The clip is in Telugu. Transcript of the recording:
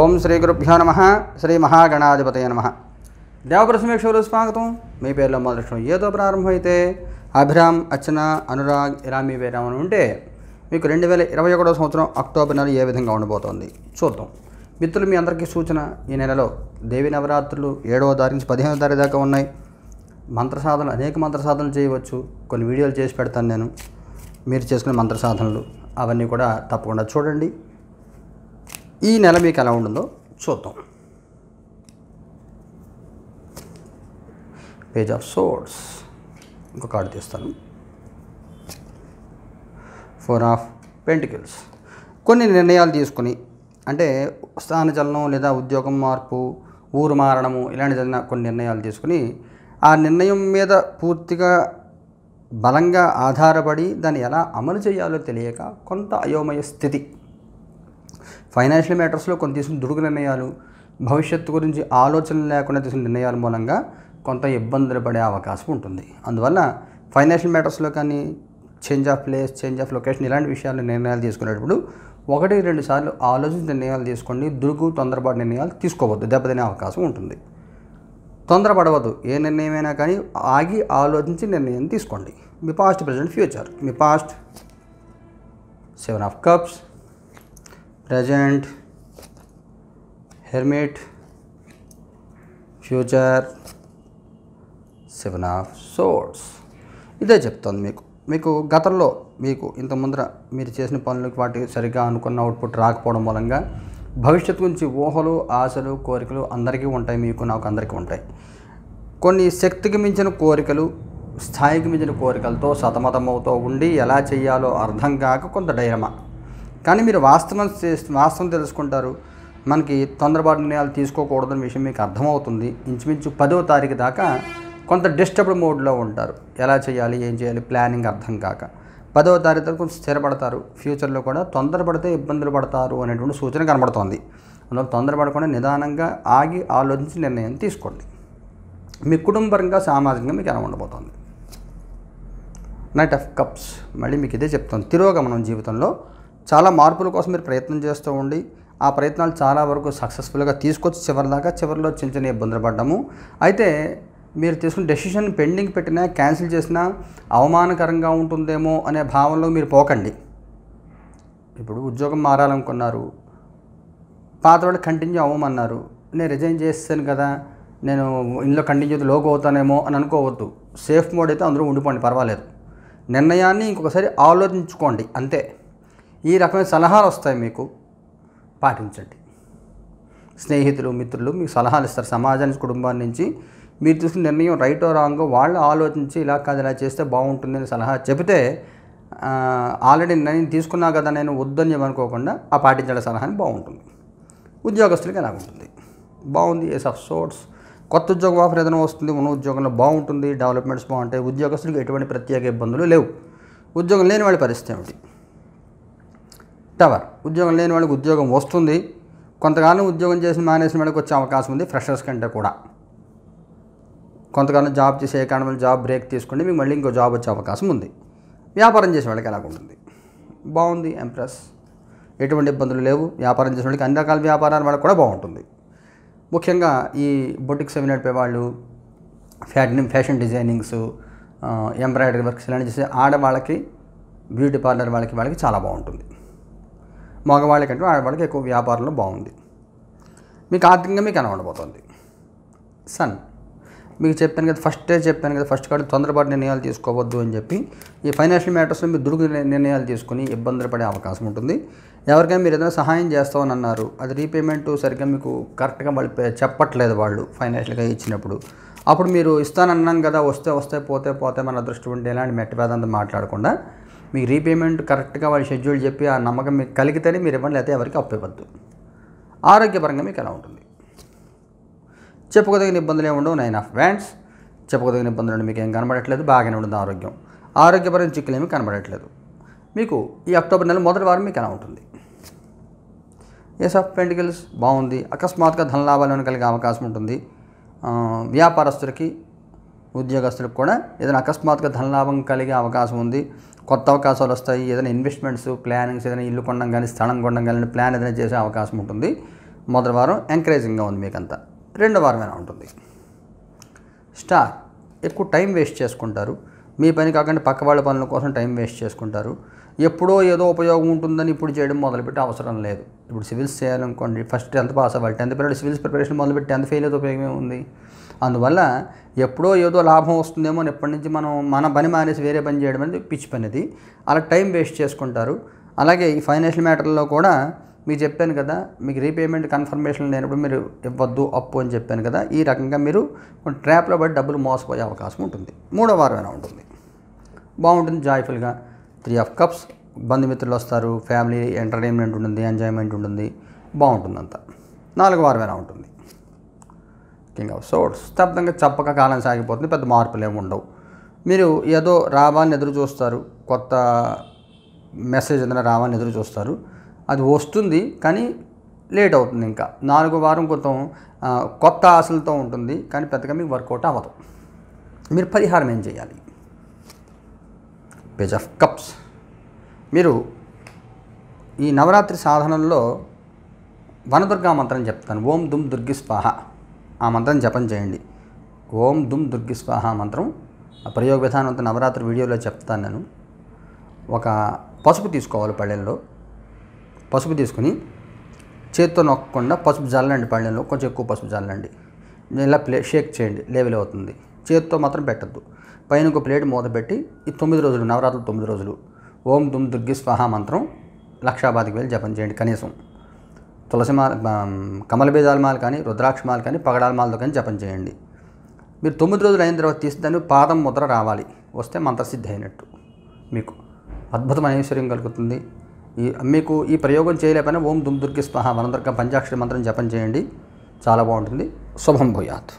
ఓం శ్రీ గురుభ్యో నమ శ్రీ మహాగణాధిపతయ నమ దేవప్రసమీక్షలు స్వాగతం మీ పేర్లో మొదలక్షణం ఏదో ప్రారంభమైతే అభిరామ్ అర్చన అనురాగ్ ఇలా మీ ఉంటే మీకు రెండు వేల ఇరవై ఒకటో సంవత్సరం అక్టోబర్ నెల ఏ విధంగా ఉండబోతోంది చూద్దాం మిత్రులు మీ అందరికీ సూచన ఈ నెలలో దేవి నవరాత్రులు ఏడవ దారి నుంచి పదిహేనవ తారీఖు దాకా ఉన్నాయి మంత్రసాధనలు అనేక మంత్రసాధనలు చేయవచ్చు కొన్ని వీడియోలు చేసి పెడతాను నేను మీరు చేసుకునే మంత్ర సాధనలు అవన్నీ కూడా తప్పకుండా చూడండి ఈ నెల మీకు ఎలా ఉంటుందో చూద్దాం పేజ్ ఆఫ్ సోర్స్ ఇంకొక కార్డు తీస్తాను ఫోర్ ఆఫ్ పెంటికల్స్ కొన్ని నిర్ణయాలు తీసుకుని అంటే స్థానచలనం లేదా ఉద్యోగం మార్పు ఊరు మారడము ఇలాంటి కొన్ని నిర్ణయాలు తీసుకుని ఆ నిర్ణయం మీద పూర్తిగా బలంగా ఆధారపడి దాన్ని ఎలా అమలు చేయాలో తెలియక కొంత అయోమయ స్థితి ఫైనాన్షియల్ మ్యాటర్స్లో కొన్ని తీసుకున్న దుడుగు నిర్ణయాలు భవిష్యత్తు గురించి ఆలోచన లేకుండా తీసుకున్న నిర్ణయాల మూలంగా కొంత ఇబ్బందులు పడే అవకాశం ఉంటుంది అందువల్ల ఫైనాన్షియల్ మ్యాటర్స్లో కానీ change of place change of location ఇలాంటి విషయాలు నిర్ణయాలు తీసుకునేటప్పుడు ఒకటి రెండు సార్లు ఆలోచించిన నిర్ణయాలు తీసుకోండి దురుగు తొందరపాటు నిర్ణయాలు తీసుకోవద్దు దెబ్బతినే అవకాశం ఉంటుంది తొందరపడవద్దు ఏ నిర్ణయమైనా కానీ ఆగి ఆలోచించి నిర్ణయం తీసుకోండి మీ పాస్ట్ ప్రజెంట్ ఫ్యూచర్ మీ past seven of cups present hermit future seven of swords ఇదే చెప్తుంది మీకు మీకు గతంలో మీకు ఇంత ముందర మీరు చేసిన పనులకు వాటి సరిగ్గా అనుకున్న అవుట్పుట్ రాకపోవడం మూలంగా భవిష్యత్తు గురించి ఊహలు ఆశలు కోరికలు అందరికీ ఉంటాయి మీకు నాకు అందరికీ ఉంటాయి కొన్ని శక్తికి మించిన కోరికలు స్థాయికి మించిన కోరికలతో సతమతమవుతూ ఉండి ఎలా చేయాలో అర్థం కాక కొంత డైరమా కానీ మీరు వాస్తవం వాస్తవం తెలుసుకుంటారు మనకి తొందరపాటు నిర్ణయాలు తీసుకోకూడదని విషయం మీకు అర్థమవుతుంది ఇంచుమించు పదో తారీఖు దాకా కొంత డిస్టర్బ్డ్ మోడ్లో ఉంటారు ఎలా చేయాలి ఏం చేయాలి ప్లానింగ్ అర్థం కాక పదవ తారీఖు స్థిరపడతారు ఫ్యూచర్లో కూడా తొందరపడితే ఇబ్బందులు పడతారు అనేటువంటి సూచన కనబడుతోంది అందులో తొందరపడకుండా నిదానంగా ఆగి ఆలోచించి నిర్ణయం తీసుకోండి మీ కుటుంబరంగా సామాజికంగా మీకు ఎలా ఉండబోతోంది నైట్ ఆఫ్ కప్స్ మళ్ళీ మీకు ఇదే చెప్తాను తిరోగమనం జీవితంలో చాలా మార్పుల కోసం మీరు ప్రయత్నం చేస్తూ ఉండి ఆ ప్రయత్నాలు చాలా వరకు సక్సెస్ఫుల్గా తీసుకొచ్చి చివరిదాకా చివరిలో చిన్న చిన్న ఇబ్బందులు పడ్డము అయితే మీరు తీసుకున్న డెసిషన్ పెండింగ్ పెట్టినా క్యాన్సిల్ చేసినా అవమానకరంగా ఉంటుందేమో అనే భావనలో మీరు పోకండి ఇప్పుడు ఉద్యోగం మారాలనుకున్నారు పాత వాళ్ళు కంటిన్యూ అవ్వమన్నారు నేను రిజైన్ చేస్తాను కదా నేను ఇందులో కంటిన్యూ లోగో అవుతానేమో అని అనుకోవద్దు సేఫ్ మోడ్ అయితే అందరూ ఉండిపోండి పర్వాలేదు నిర్ణయాన్ని ఇంకొకసారి ఆలోచించుకోండి అంతే ఈ రకమైన సలహాలు వస్తాయి మీకు పాటించండి స్నేహితులు మిత్రులు మీకు సలహాలు ఇస్తారు సమాజానికి కుటుంబాన్ని నుంచి మీరు తీసుకున్న నిర్ణయం రైటో రాంగో వాళ్ళు ఆలోచించి ఇలా కాదు ఇలా చేస్తే బాగుంటుందని సలహా చెబితే ఆల్రెడీ నేను తీసుకున్నా కదా నేను వద్దని చెప్పనుకోకుండా ఆ పాటించాల సలహాని బాగుంటుంది ఉద్యోగస్తులకి ఎలా ఉంటుంది బాగుంది ఎస్ ఆఫ్ సోర్ట్స్ కొత్త ఉద్యోగం ఆఫర్ ఏదైనా వస్తుంది ఉన్న ఉద్యోగంలో బాగుంటుంది డెవలప్మెంట్స్ బాగుంటాయి ఉద్యోగస్తులకు ఎటువంటి ప్రత్యేక ఇబ్బందులు లేవు ఉద్యోగం లేని వాళ్ళ పరిస్థితి ఏమిటి టవర్ ఉద్యోగం లేని వాళ్ళకి ఉద్యోగం వస్తుంది కొంతకాలం ఉద్యోగం చేసి మానేసిన వాళ్ళకి వచ్చే అవకాశం ఉంది ఫ్రెషర్స్ కంటే కూడా కొంతకాలం జాబ్ చేసే కారణం జాబ్ బ్రేక్ తీసుకుంటే మీకు మళ్ళీ ఇంకో జాబ్ వచ్చే అవకాశం ఉంది వ్యాపారం చేసే వాళ్ళకి ఎలా ఉంటుంది బాగుంది ఎంప్రెస్ ఎటువంటి ఇబ్బందులు లేవు వ్యాపారం చేసే వాళ్ళకి అన్ని రకాల వ్యాపారాలు వాళ్ళకి కూడా బాగుంటుంది ముఖ్యంగా ఈ బొటిక్స్ అవి నడిపే వాళ్ళు fashion fashion designings embroidery works ఇలాంటి చేసే ఆడవాళ్ళకి బ్యూటీ పార్లర్ వాళ్ళకి వాళ్ళకి చాలా బాగుంటుంది మగవాళ్ళకంటే ఆడవాళ్ళకి ఎక్కువ వ్యాపారంలో బాగుంది మీకు ఆర్థికంగా మీకు ఎలా సన్ మీకు చెప్పాను కదా ఫస్టే చెప్పాను కదా ఫస్ట్ కార్డు తొందరపాటు నిర్ణయాలు తీసుకోవద్దు అని చెప్పి ఈ ఫైనాన్షియల్ మ్యాటర్స్లో మీరు దుడుకు నిర్ణయాలు తీసుకుని ఇబ్బందులు పడే అవకాశం ఉంటుంది ఎవరికైనా మీరు ఏదైనా సహాయం చేస్తామని అన్నారు అది రీపేమెంట్ సరిగ్గా మీకు కరెక్ట్గా వాళ్ళు చెప్పట్లేదు వాళ్ళు ఫైనాన్షియల్గా ఇచ్చినప్పుడు అప్పుడు మీరు ఇస్తానన్నాం కదా వస్తే వస్తే పోతే పోతే మన అదృష్టం ఉంటే ఎలాంటి మెట్టవేదంతా మాట్లాడకుండా మీకు రీపేమెంట్ కరెక్ట్గా వాళ్ళు షెడ్యూల్ చెప్పి ఆ నమ్మకం మీకు కలిగితేనే మీరు ఇవ్వండి లేకపోతే ఎవరికి అప్పివ్వద్దు ఆరోగ్యపరంగా మీకు ఎలా ఉంటుంది చెప్పుకోదగిన ఇబ్బందులు ఏముండవు నైన్ ఆఫ్ వ్యాండ్స్ చెప్పుకోదగిన ఇబ్బందులు మీకు ఏం కనబడట్లేదు బాగానే ఉంటుంది ఆరోగ్యం ఆరోగ్యపరమైన చిక్కులు ఏమి కనబడట్లేదు మీకు ఈ అక్టోబర్ నెల మొదటి వారం మీకు ఎలా ఉంటుంది ఏస్ ఆఫ్ పెంటికల్స్ బాగుంది అకస్మాత్తుగా ధనలాభాలను కలిగే అవకాశం ఉంటుంది వ్యాపారస్తులకి ఉద్యోగస్తులకు కూడా ఏదైనా అకస్మాత్తుగా లాభం కలిగే అవకాశం ఉంది కొత్త అవకాశాలు వస్తాయి ఏదైనా ఇన్వెస్ట్మెంట్స్ ప్లానింగ్స్ ఏదైనా ఇల్లు కొనడం కానీ స్థలం కొనడం కానీ ప్లాన్ ఏదైనా చేసే అవకాశం ఉంటుంది మొదటి వారం ఎంకరేజింగ్గా ఉంది మీకంతా రెండవ వారం ఉంటుంది స్టార్ ఎక్కువ టైం వేస్ట్ చేసుకుంటారు మీ పని కాకుండా పక్క వాళ్ళ పనుల కోసం టైం వేస్ట్ చేసుకుంటారు ఎప్పుడో ఏదో ఉపయోగం ఉంటుందని ఇప్పుడు చేయడం మొదలుపెట్టి అవసరం లేదు ఇప్పుడు సివిల్స్ చేయాలనుకోండి ఫస్ట్ టెన్త్ పాస్ అవ్వాలి టెన్త్ పిల్లలు సివిల్స్ ప్రిపరేషన్ మొదలుపెట్టి టెన్త్ ఫెయిల్ అయితే ఉపయోగమే ఉంది అందువల్ల ఎప్పుడో ఏదో లాభం వస్తుందేమో అని ఎప్పటి నుంచి మనం మన పని మానేసి వేరే పని చేయడం అనేది పిచ్చి పనిది అలా టైం వేస్ట్ చేసుకుంటారు అలాగే ఈ ఫైనాన్షియల్ మ్యాటర్లో కూడా మీకు చెప్పాను కదా మీకు రీపేమెంట్ కన్ఫర్మేషన్ లేనప్పుడు మీరు ఇవ్వద్దు అప్పు అని చెప్పాను కదా ఈ రకంగా మీరు ట్రాప్లో పడి డబ్బులు మోసపోయే అవకాశం ఉంటుంది మూడో వారమైనా ఉంటుంది బాగుంటుంది జాయ్ఫుల్గా త్రీ ఆఫ్ కప్స్ బంధుమిత్రులు వస్తారు ఫ్యామిలీ ఎంటర్టైన్మెంట్ ఉంటుంది ఎంజాయ్మెంట్ ఉంటుంది బాగుంటుంది అంతా నాలుగు వారమైనా ఉంటుంది కింగ్ ఆఫ్ సో స్తబ్దంగా చప్పక కాలం సాగిపోతుంది పెద్ద మార్పులు ఏమి ఉండవు మీరు ఏదో రావాలని ఎదురు చూస్తారు కొత్త మెసేజ్ ఏదైనా రావాలని ఎదురు చూస్తారు అది వస్తుంది కానీ లేట్ అవుతుంది ఇంకా నాలుగో వారం కొంచెం కొత్త ఆశలతో ఉంటుంది కానీ పెద్దగా మీకు వర్కౌట్ అవ్వదు మీరు పరిహారం ఏం చేయాలి పేజ్ ఆఫ్ కప్స్ మీరు ఈ నవరాత్రి సాధనల్లో వనదుర్గా మంత్రం చెప్తాను ఓం దుమ్ దుర్గి స్వాహ ఆ మంత్రం జపం చేయండి ఓం దుమ్ దుర్గి స్వాహ మంత్రం ఆ ప్రయోగ విధానంతో నవరాత్రి వీడియోలో చెప్తాను నేను ఒక పసుపు తీసుకోవాలి పళ్ళెల్లో పసుపు తీసుకుని చేత్తో నొక్కకుండా పసుపు జల్లండి పళ్ళెంలో కొంచెం ఎక్కువ పసుపు జల్లండి ఇలా ప్లే షేక్ చేయండి లేవెల్ అవుతుంది చేత్తో మాత్రం పెట్టద్దు పైన ఒక ప్లేట్ మూత పెట్టి ఈ తొమ్మిది రోజులు నవరాత్రులు తొమ్మిది రోజులు ఓం దుమ్ దుర్గి స్వాహ మంత్రం లక్షాబాదికి వెళ్ళి జపం చేయండి కనీసం తులసి మాల కమల బీజాల మాల కానీ రుద్రాక్ష మాల కానీ పగడాల మాలతో కానీ జపం చేయండి మీరు తొమ్మిది రోజులు అయిన తర్వాత తీసి దాన్ని పాదం ముద్ర రావాలి వస్తే మంత్రసిద్ధి అయినట్టు మీకు అద్భుతమైన ఐశ్వర్యం కలుగుతుంది ఈ మీకు ఈ ప్రయోగం చేయలేకపోయినా ఓం దుమ్ దుర్గి స్వహ మనందరికీ పంచాక్షరి మంత్రం జపం చేయండి చాలా బాగుంటుంది శుభం భూయాత్